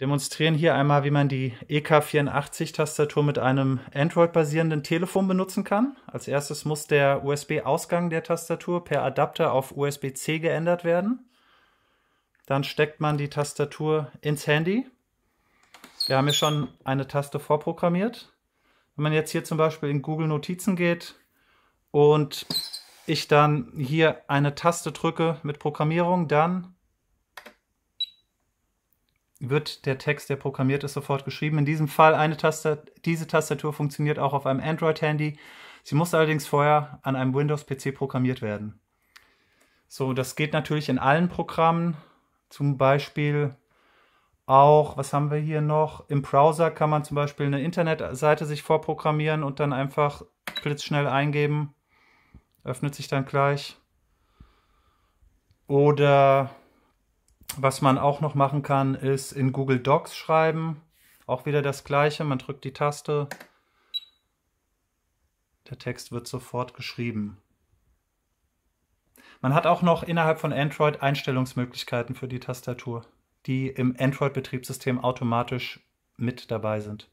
demonstrieren hier einmal, wie man die EK84-Tastatur mit einem Android-basierenden Telefon benutzen kann. Als erstes muss der USB-Ausgang der Tastatur per Adapter auf USB-C geändert werden. Dann steckt man die Tastatur ins Handy. Wir haben hier schon eine Taste vorprogrammiert. Wenn man jetzt hier zum Beispiel in Google Notizen geht und ich dann hier eine Taste drücke mit Programmierung, dann wird der Text, der programmiert ist, sofort geschrieben. In diesem Fall eine Tastatur, diese Tastatur funktioniert auch auf einem Android-Handy. Sie muss allerdings vorher an einem Windows-PC programmiert werden. So, das geht natürlich in allen Programmen. Zum Beispiel auch, was haben wir hier noch? Im Browser kann man zum Beispiel eine Internetseite sich vorprogrammieren und dann einfach blitzschnell eingeben. Öffnet sich dann gleich. Oder was man auch noch machen kann, ist in Google Docs schreiben. Auch wieder das gleiche, man drückt die Taste, der Text wird sofort geschrieben. Man hat auch noch innerhalb von Android Einstellungsmöglichkeiten für die Tastatur, die im Android-Betriebssystem automatisch mit dabei sind.